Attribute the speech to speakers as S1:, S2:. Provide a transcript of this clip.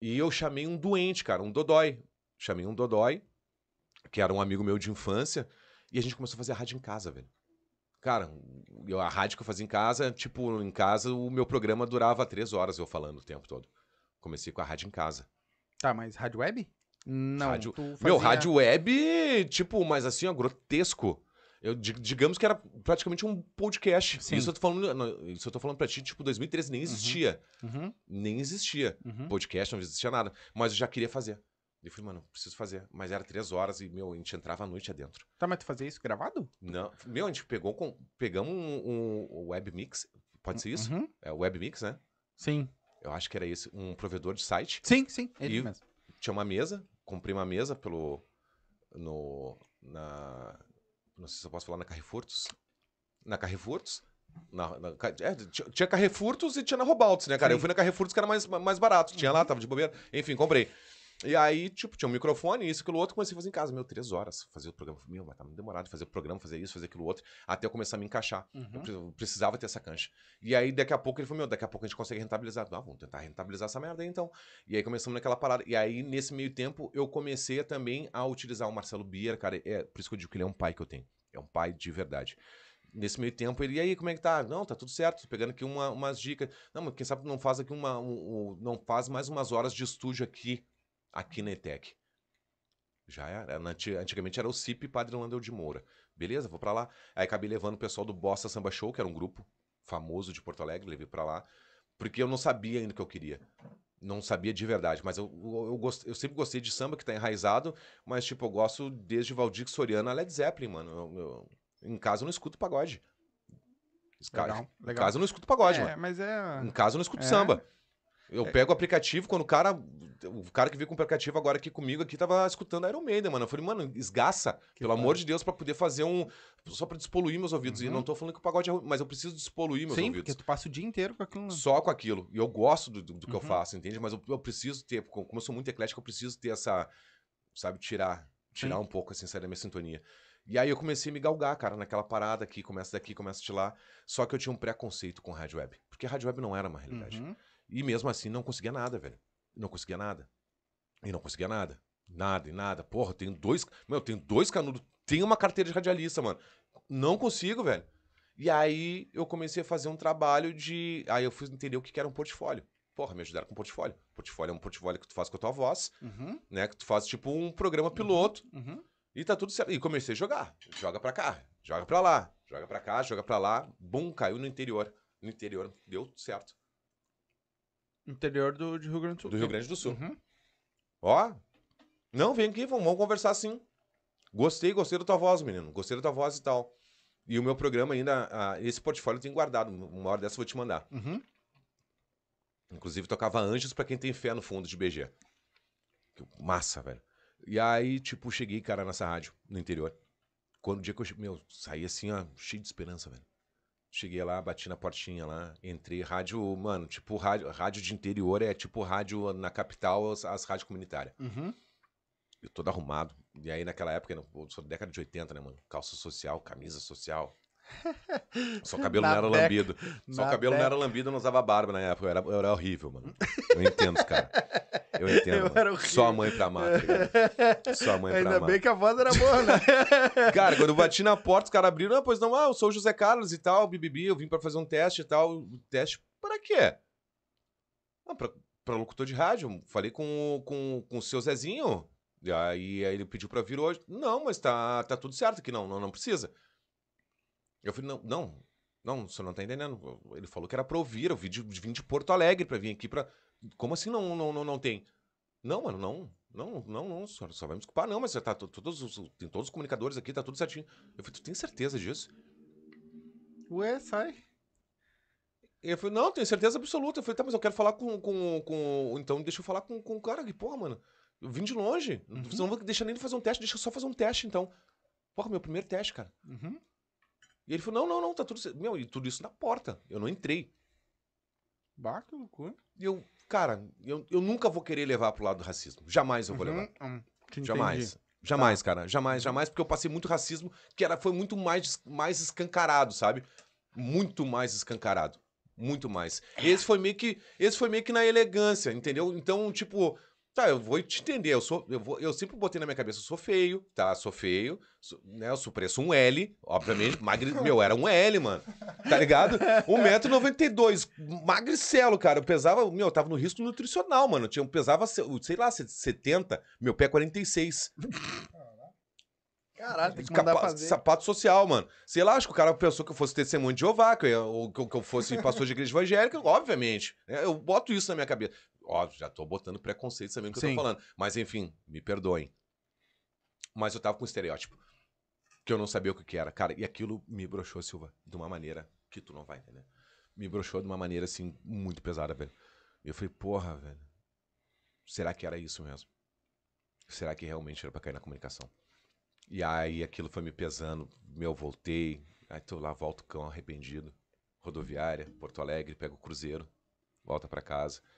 S1: E eu chamei um doente, cara, um dodói. Chamei um dodói, que era um amigo meu de infância, e a gente começou a fazer a rádio em casa, velho. Cara, eu, a rádio que eu fazia em casa, tipo, em casa o meu programa durava três horas eu falando o tempo todo. Comecei com a rádio em casa. Tá, mas rádio web? Não. Rádio... Fazia... Meu, rádio web, tipo, mas assim, ó, grotesco. Eu, digamos que era praticamente um podcast. Sim. Isso eu tô falando, isso eu tô falando pra ti, tipo, 2013 nem uhum. existia. Uhum. Nem existia. Uhum. Podcast, não existia nada. Mas eu já queria fazer. Eu falei, mano, preciso fazer. Mas era três horas e, meu, a gente entrava à noite adentro. Tá, mas tu fazia isso gravado? Não. Meu, a gente pegou com, pegamos um, um web mix. Pode ser isso? Uhum. É web mix, né? Sim. Eu acho que era esse, um provedor de site. Sim, sim, ele e mesmo. Tinha uma mesa, comprei uma mesa pelo. No, na, não sei se eu posso falar na Carrefurtos. Na Carrefurtos? Na, na, é, tinha Carrefurtos e tinha na Robaltos, né, cara? Sim. Eu fui na Carrefurtos, que era mais, mais barato. Tinha lá, tava de bobeira. Enfim, comprei. E aí, tipo, tinha um microfone, isso, aquilo, outro. Comecei a fazer em casa, meu, três horas. Fazer o programa. Meu, mas tá muito demorado fazer o programa, fazer isso, fazer aquilo, outro. Até eu começar a me encaixar. Uhum. Eu precisava ter essa cancha. E aí, daqui a pouco, ele falou, meu, daqui a pouco a gente consegue rentabilizar. Ah, vamos tentar rentabilizar essa merda aí, então. E aí, começamos naquela parada. E aí, nesse meio tempo, eu comecei também a utilizar o Marcelo Bier, cara. É, por isso que eu digo que ele é um pai que eu tenho. É um pai de verdade nesse meio tempo, ele, e aí, como é que tá? Não, tá tudo certo, tô pegando aqui uma, umas dicas. Não, mas quem sabe não faz aqui uma. Um, um, não faz mais umas horas de estúdio aqui a Kinetec. Já era, antigamente era o CIP Padre Landel de Moura. Beleza, vou para lá. Aí acabei levando o pessoal do Bossa Samba Show, que era um grupo famoso de Porto Alegre, levei para lá, porque eu não sabia ainda o que eu queria. Não sabia de verdade, mas eu, eu, eu, gost, eu sempre gostei de samba que tá enraizado, mas tipo, eu gosto desde Valdir Soriano a Led Zeppelin, mano. Eu, em casa eu não escuto pagode.
S2: Legal, Em casa eu não escuto pagode, é, mano. Mas
S1: é... Em casa eu não escuto é... samba. Eu é. pego o aplicativo, quando o cara. O cara que veio com o aplicativo agora aqui comigo aqui tava escutando Iron Maiden, mano. Eu falei, mano, esgaça, que pelo bom. amor de Deus, para poder fazer um. Só para despoluir meus ouvidos. Uhum. E não tô falando que o pagode é ruim, mas eu preciso despoluir meus Sim, ouvidos. Porque tu passa o dia inteiro com aquilo. Né? Só com aquilo. E eu gosto do, do, uhum. que eu uhum. faço, entende? Mas eu, eu, preciso ter. Como eu sou muito eclético, eu preciso ter essa. Sabe, tirar. Tirar Sim. um pouco, assim, sair da minha sintonia. E aí eu comecei a me galgar, cara, naquela parada aqui, começa daqui, começa de lá. Só que eu tinha um preconceito com rádio web. Porque rádio web não era uma realidade. Uhum. E mesmo assim não conseguia nada, velho. Não conseguia nada. E não conseguia nada. Nada e nada. Porra, tenho dois. Meu, tenho dois canudos. Tenho uma carteira de radialista, mano. Não consigo, velho. E aí eu comecei a fazer um trabalho de. Aí eu fui entender o que era um portfólio. Porra, me ajudaram com portfólio. Portfólio é um portfólio que tu faz com a tua voz, uhum. né? Que tu faz tipo um programa uhum. piloto. Uhum. Uhum. E tá tudo certo. E comecei a jogar. Joga pra cá, joga pra lá, joga pra cá, joga pra lá. Bum, caiu no interior. No interior, deu certo. Interior do, de Rio Grande do Sul. Do Rio Grande do Sul. Uhum. Ó. Não, vem aqui, vamos, conversar sim. Gostei, gostei da tua voz, menino. Gostei da tua voz e tal. E o meu programa ainda. Ah, esse portfólio eu tenho guardado. Uma hora dessa eu vou te mandar. Uhum. Inclusive, tocava Anjos para quem tem fé no fundo de BG. Que massa, velho. E aí, tipo, cheguei, cara, nessa rádio, no interior. Quando o dia que eu. Meu, saí assim, ó, cheio de esperança, velho. Cheguei lá, bati na portinha lá, entrei. Rádio, mano, tipo rádio, rádio de interior é tipo rádio na capital, as, as rádios comunitárias. Uhum. Eu todo arrumado. E aí naquela época, sou década de 80, né, mano? Calça social, camisa social. Só o cabelo na não era beca. lambido. Só na o cabelo beca. não era lambido, eu não usava barba na época. Eu era, era horrível, mano. Eu entendo, cara. eu entendo. Eu era Só a mãe pra amar, tá Só a mãe Ainda pra amar. Ainda bem que a voz era boa, né? cara, quando eu bati na porta, os caras abriram, ah, pois não, ah, eu sou o José Carlos e tal, bibibi, eu vim pra fazer um teste e tal. O teste, para quê? Ah, pra, pra locutor de rádio. Falei com, com, com o seu Zezinho. E aí, aí ele pediu pra vir hoje. Não, mas tá, tá tudo certo aqui, não, não, não precisa. Eu falei, não, não, não, você não tá entendendo. Ele falou que era pra ouvir, eu vim de, vim de Porto Alegre pra vir aqui pra. Como assim não, não, não, não tem? Não, mano, não. Não, não, não, senhora, só vai me desculpar. Não, mas você tá todos os, tem todos os comunicadores aqui, tá tudo certinho. Eu falei, tu tem certeza disso? Ué, sai. Eu falei, não, tenho certeza absoluta. Eu falei, tá, mas eu quero falar com. com, com... Então deixa eu falar com, com o cara aqui, porra, mano. Eu vim de longe. Uhum. Você não vou deixar nem ele fazer um teste, deixa eu só fazer um teste, então. Porra, meu primeiro teste, cara. Uhum. E ele falou, não, não, não, tá tudo certo. Meu, e tudo isso na porta. Eu não entrei. Bah, que loucura. eu, cara, eu, eu nunca vou querer levar pro lado do racismo. Jamais eu vou uhum, levar. uhum. Jamais. Entendi. Jamais, tá. cara. Jamais, jamais, porque eu passei muito racismo que era, foi muito mais, mais escancarado, sabe? Muito mais escancarado. Muito mais. Esse foi meio que. Esse foi meio que na elegância, entendeu? Então, tipo, Tá, eu vou te entender. Eu, sou, eu, vou, eu sempre botei na minha cabeça, eu sou feio, tá? Sou feio, sou, né? Eu sou preço um L, obviamente. Magre... Meu, era um L, mano. Tá ligado? 1,92m, magricelo, cara. Eu pesava, meu, eu tava no risco nutricional, mano. Eu, tinha, eu pesava, sei lá, 70, meu pé 46. É Caralho, tem que mandar fazer. Sapato social, mano. Sei lá, acho que o cara pensou que eu fosse testemunho de Jeová, que eu, ou que eu fosse pastor de igreja evangélica, obviamente. Né, eu boto isso na minha cabeça óbvio, já tô botando preconceito sabendo o que Sim. eu tô falando. Mas enfim, me perdoem. Mas eu tava com um estereótipo que eu não sabia o que, que era. Cara, e aquilo me broxou, Silva, de uma maneira que tu não vai entender. Me broxou de uma maneira, assim, muito pesada, velho. Eu falei, porra, velho. Será que era isso mesmo? Será que realmente era pra cair na comunicação? E aí aquilo foi me pesando. Meu, voltei. Aí tô lá, volto cão arrependido. Rodoviária, Porto Alegre, pego o cruzeiro, volta para casa.